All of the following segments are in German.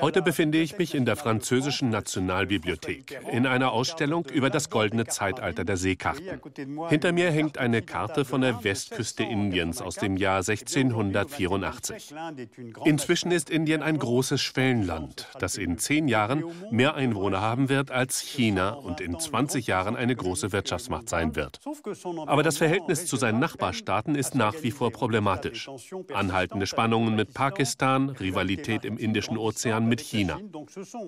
Heute befinde ich mich in der französischen Nationalbibliothek in einer Ausstellung über das goldene Zeitalter der Seekarten. Hinter mir hängt eine Karte von der Westküste Indiens aus dem Jahr 1684. Inzwischen ist Indien ein großes Schwellenland, das in zehn Jahren mehr Einwohner haben wird als China und in 20 Jahren eine große Wirtschaftsmacht sein wird. Aber das Verhältnis zu seinen Nachbarstaaten ist nach wie vor problematisch. Anhaltende Spannungen mit Pakistan, Rivalität im indischen Indischen Ozean mit China.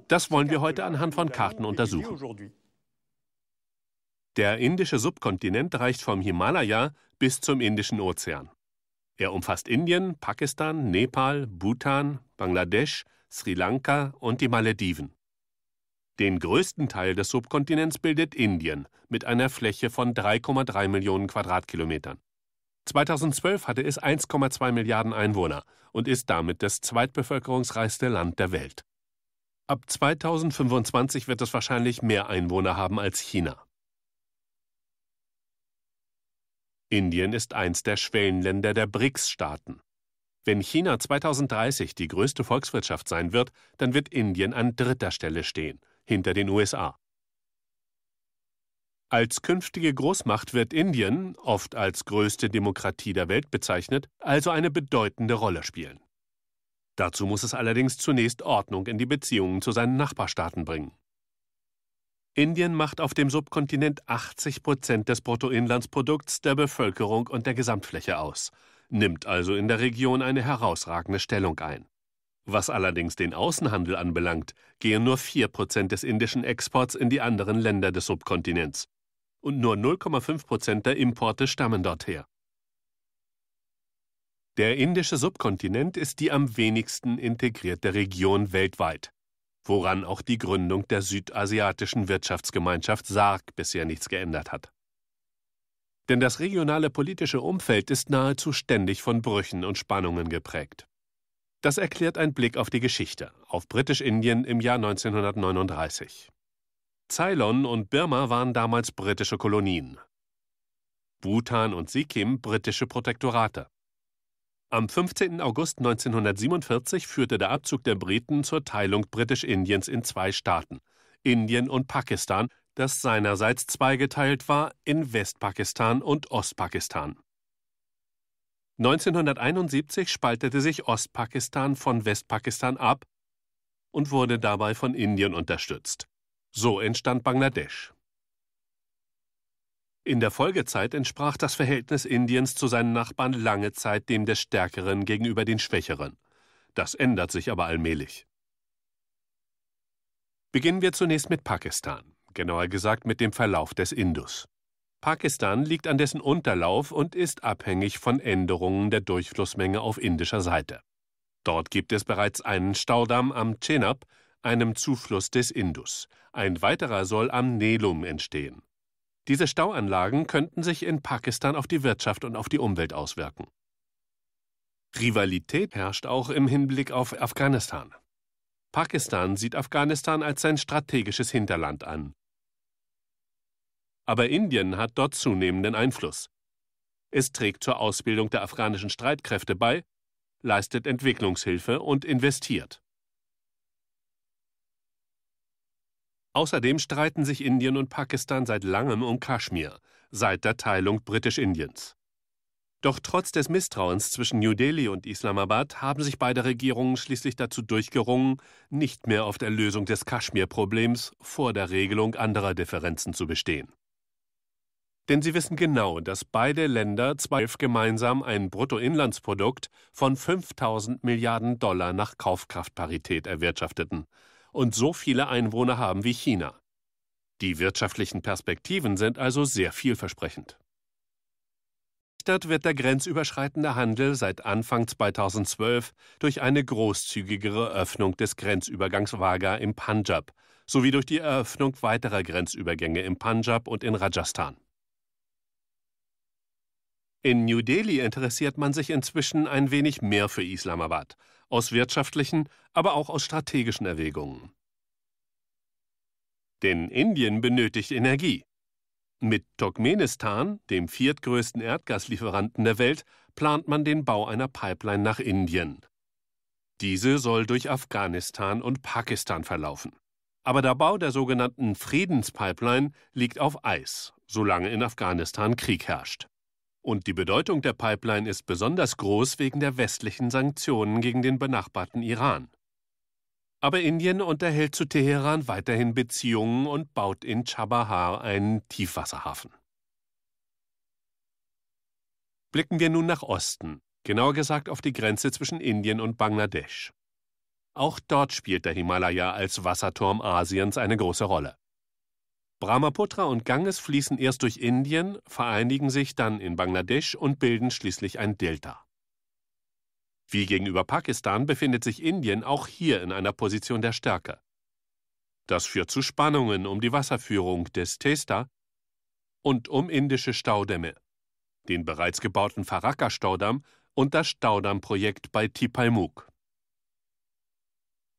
Das wollen wir heute anhand von Karten untersuchen. Der indische Subkontinent reicht vom Himalaya bis zum Indischen Ozean. Er umfasst Indien, Pakistan, Nepal, Bhutan, Bangladesch, Sri Lanka und die Malediven. Den größten Teil des Subkontinents bildet Indien mit einer Fläche von 3,3 Millionen Quadratkilometern. 2012 hatte es 1,2 Milliarden Einwohner und ist damit das zweitbevölkerungsreichste Land der Welt. Ab 2025 wird es wahrscheinlich mehr Einwohner haben als China. Indien ist eins der Schwellenländer der BRICS-Staaten. Wenn China 2030 die größte Volkswirtschaft sein wird, dann wird Indien an dritter Stelle stehen, hinter den USA. Als künftige Großmacht wird Indien, oft als größte Demokratie der Welt bezeichnet, also eine bedeutende Rolle spielen. Dazu muss es allerdings zunächst Ordnung in die Beziehungen zu seinen Nachbarstaaten bringen. Indien macht auf dem Subkontinent 80 Prozent des Bruttoinlandsprodukts der Bevölkerung und der Gesamtfläche aus, nimmt also in der Region eine herausragende Stellung ein. Was allerdings den Außenhandel anbelangt, gehen nur 4% des indischen Exports in die anderen Länder des Subkontinents und nur 0,5 Prozent der Importe stammen dorther. Der indische Subkontinent ist die am wenigsten integrierte Region weltweit, woran auch die Gründung der südasiatischen Wirtschaftsgemeinschaft SARG bisher nichts geändert hat. Denn das regionale politische Umfeld ist nahezu ständig von Brüchen und Spannungen geprägt. Das erklärt ein Blick auf die Geschichte, auf Britisch-Indien im Jahr 1939. Ceylon und Birma waren damals britische Kolonien. Bhutan und Sikkim britische Protektorate. Am 15. August 1947 führte der Abzug der Briten zur Teilung Britisch-Indiens in zwei Staaten, Indien und Pakistan, das seinerseits zweigeteilt war in Westpakistan und Ostpakistan. 1971 spaltete sich Ostpakistan von Westpakistan ab und wurde dabei von Indien unterstützt. So entstand Bangladesch. In der Folgezeit entsprach das Verhältnis Indiens zu seinen Nachbarn lange Zeit dem des Stärkeren gegenüber den Schwächeren. Das ändert sich aber allmählich. Beginnen wir zunächst mit Pakistan, genauer gesagt mit dem Verlauf des Indus. Pakistan liegt an dessen Unterlauf und ist abhängig von Änderungen der Durchflussmenge auf indischer Seite. Dort gibt es bereits einen Staudamm am Chenab, einem Zufluss des Indus. Ein weiterer soll am Nelum entstehen. Diese Stauanlagen könnten sich in Pakistan auf die Wirtschaft und auf die Umwelt auswirken. Rivalität herrscht auch im Hinblick auf Afghanistan. Pakistan sieht Afghanistan als sein strategisches Hinterland an. Aber Indien hat dort zunehmenden Einfluss. Es trägt zur Ausbildung der afghanischen Streitkräfte bei, leistet Entwicklungshilfe und investiert. Außerdem streiten sich Indien und Pakistan seit langem um Kaschmir, seit der Teilung Britisch-Indiens. Doch trotz des Misstrauens zwischen New Delhi und Islamabad haben sich beide Regierungen schließlich dazu durchgerungen, nicht mehr auf der Lösung des Kaschmir-Problems vor der Regelung anderer Differenzen zu bestehen. Denn sie wissen genau, dass beide Länder 12 gemeinsam ein Bruttoinlandsprodukt von 5000 Milliarden Dollar nach Kaufkraftparität erwirtschafteten – und so viele Einwohner haben wie China. Die wirtschaftlichen Perspektiven sind also sehr vielversprechend. Erleichtert wird der grenzüberschreitende Handel seit Anfang 2012 durch eine großzügigere Öffnung des Grenzübergangs Wagha im Punjab sowie durch die Eröffnung weiterer Grenzübergänge im Punjab und in Rajasthan. In New Delhi interessiert man sich inzwischen ein wenig mehr für Islamabad, aus wirtschaftlichen, aber auch aus strategischen Erwägungen. Denn Indien benötigt Energie. Mit Turkmenistan, dem viertgrößten Erdgaslieferanten der Welt, plant man den Bau einer Pipeline nach Indien. Diese soll durch Afghanistan und Pakistan verlaufen. Aber der Bau der sogenannten Friedenspipeline liegt auf Eis, solange in Afghanistan Krieg herrscht. Und die Bedeutung der Pipeline ist besonders groß wegen der westlichen Sanktionen gegen den benachbarten Iran. Aber Indien unterhält zu Teheran weiterhin Beziehungen und baut in Chabahar einen Tiefwasserhafen. Blicken wir nun nach Osten, genauer gesagt auf die Grenze zwischen Indien und Bangladesch. Auch dort spielt der Himalaya als Wasserturm Asiens eine große Rolle. Brahmaputra und Ganges fließen erst durch Indien, vereinigen sich dann in Bangladesch und bilden schließlich ein Delta. Wie gegenüber Pakistan befindet sich Indien auch hier in einer Position der Stärke. Das führt zu Spannungen um die Wasserführung des Testa und um indische Staudämme, den bereits gebauten faraka staudamm und das Staudammprojekt bei Tipalmuk.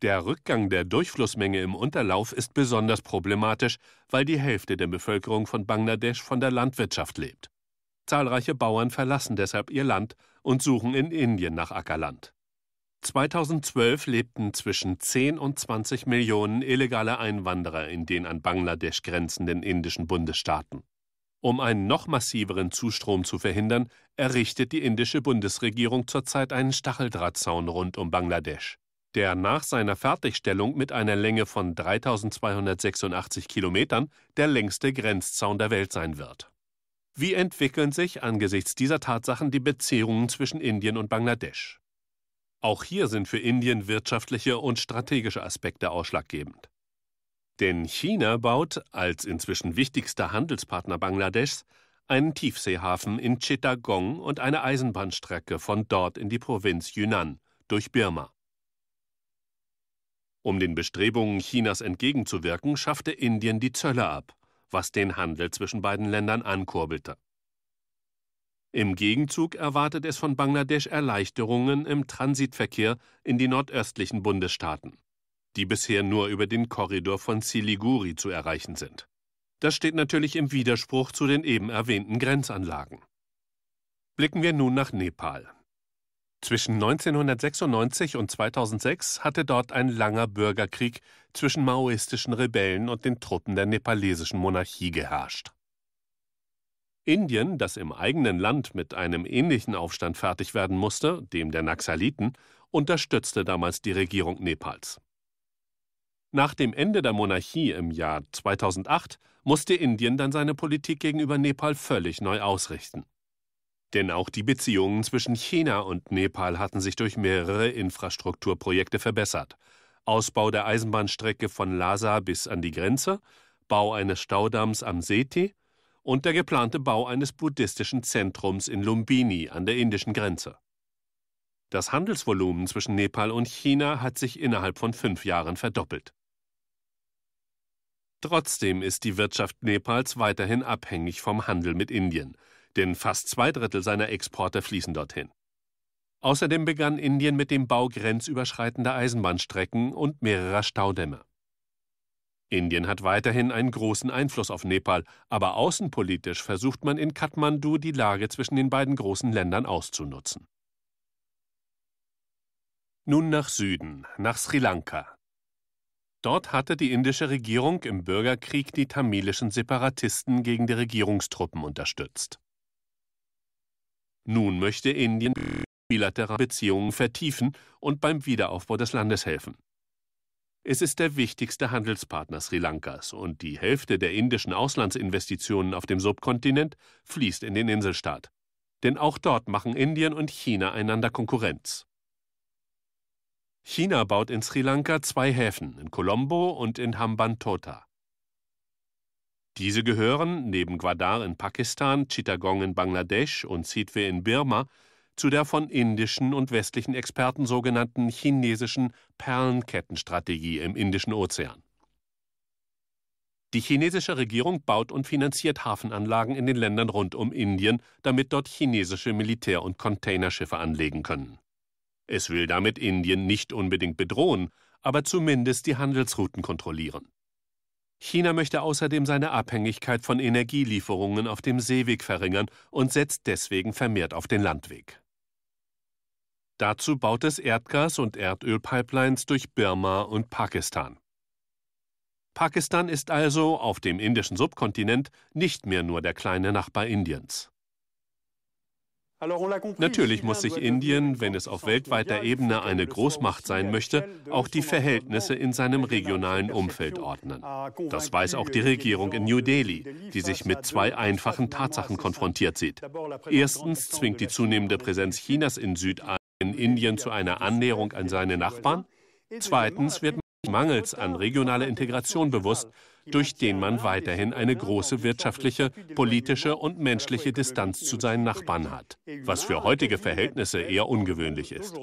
Der Rückgang der Durchflussmenge im Unterlauf ist besonders problematisch, weil die Hälfte der Bevölkerung von Bangladesch von der Landwirtschaft lebt. Zahlreiche Bauern verlassen deshalb ihr Land und suchen in Indien nach Ackerland. 2012 lebten zwischen 10 und 20 Millionen illegale Einwanderer in den an Bangladesch grenzenden indischen Bundesstaaten. Um einen noch massiveren Zustrom zu verhindern, errichtet die indische Bundesregierung zurzeit einen Stacheldrahtzaun rund um Bangladesch der nach seiner Fertigstellung mit einer Länge von 3286 Kilometern der längste Grenzzaun der Welt sein wird. Wie entwickeln sich angesichts dieser Tatsachen die Beziehungen zwischen Indien und Bangladesch? Auch hier sind für Indien wirtschaftliche und strategische Aspekte ausschlaggebend. Denn China baut, als inzwischen wichtigster Handelspartner Bangladeschs, einen Tiefseehafen in Chittagong und eine Eisenbahnstrecke von dort in die Provinz Yunnan durch Birma. Um den Bestrebungen Chinas entgegenzuwirken, schaffte Indien die Zölle ab, was den Handel zwischen beiden Ländern ankurbelte. Im Gegenzug erwartet es von Bangladesch Erleichterungen im Transitverkehr in die nordöstlichen Bundesstaaten, die bisher nur über den Korridor von Siliguri zu erreichen sind. Das steht natürlich im Widerspruch zu den eben erwähnten Grenzanlagen. Blicken wir nun nach Nepal. Zwischen 1996 und 2006 hatte dort ein langer Bürgerkrieg zwischen maoistischen Rebellen und den Truppen der nepalesischen Monarchie geherrscht. Indien, das im eigenen Land mit einem ähnlichen Aufstand fertig werden musste, dem der Naxaliten, unterstützte damals die Regierung Nepals. Nach dem Ende der Monarchie im Jahr 2008 musste Indien dann seine Politik gegenüber Nepal völlig neu ausrichten. Denn auch die Beziehungen zwischen China und Nepal hatten sich durch mehrere Infrastrukturprojekte verbessert. Ausbau der Eisenbahnstrecke von Lhasa bis an die Grenze, Bau eines Staudamms am Seti und der geplante Bau eines buddhistischen Zentrums in Lumbini an der indischen Grenze. Das Handelsvolumen zwischen Nepal und China hat sich innerhalb von fünf Jahren verdoppelt. Trotzdem ist die Wirtschaft Nepals weiterhin abhängig vom Handel mit Indien denn fast zwei Drittel seiner Exporte fließen dorthin. Außerdem begann Indien mit dem Bau grenzüberschreitender Eisenbahnstrecken und mehrerer Staudämme. Indien hat weiterhin einen großen Einfluss auf Nepal, aber außenpolitisch versucht man in Kathmandu die Lage zwischen den beiden großen Ländern auszunutzen. Nun nach Süden, nach Sri Lanka. Dort hatte die indische Regierung im Bürgerkrieg die tamilischen Separatisten gegen die Regierungstruppen unterstützt. Nun möchte Indien bilaterale Beziehungen vertiefen und beim Wiederaufbau des Landes helfen. Es ist der wichtigste Handelspartner Sri Lankas und die Hälfte der indischen Auslandsinvestitionen auf dem Subkontinent fließt in den Inselstaat. Denn auch dort machen Indien und China einander Konkurrenz. China baut in Sri Lanka zwei Häfen, in Colombo und in Hambantota. Diese gehören, neben Gwadar in Pakistan, Chittagong in Bangladesch und Sitwe in Birma, zu der von indischen und westlichen Experten sogenannten chinesischen Perlenkettenstrategie im Indischen Ozean. Die chinesische Regierung baut und finanziert Hafenanlagen in den Ländern rund um Indien, damit dort chinesische Militär- und Containerschiffe anlegen können. Es will damit Indien nicht unbedingt bedrohen, aber zumindest die Handelsrouten kontrollieren. China möchte außerdem seine Abhängigkeit von Energielieferungen auf dem Seeweg verringern und setzt deswegen vermehrt auf den Landweg. Dazu baut es Erdgas- und Erdölpipelines durch Birma und Pakistan. Pakistan ist also auf dem indischen Subkontinent nicht mehr nur der kleine Nachbar Indiens. Natürlich muss sich Indien, wenn es auf weltweiter Ebene eine Großmacht sein möchte, auch die Verhältnisse in seinem regionalen Umfeld ordnen. Ah, das weiß auch die Regierung in New Delhi, die sich mit zwei einfachen Tatsachen konfrontiert sieht. Erstens zwingt die zunehmende Präsenz Chinas in Südasien Indien zu einer Annäherung an seine Nachbarn. Zweitens wird man Mangels an regionaler Integration bewusst, durch den man weiterhin eine große wirtschaftliche, politische und menschliche Distanz zu seinen Nachbarn hat, was für heutige Verhältnisse eher ungewöhnlich ist.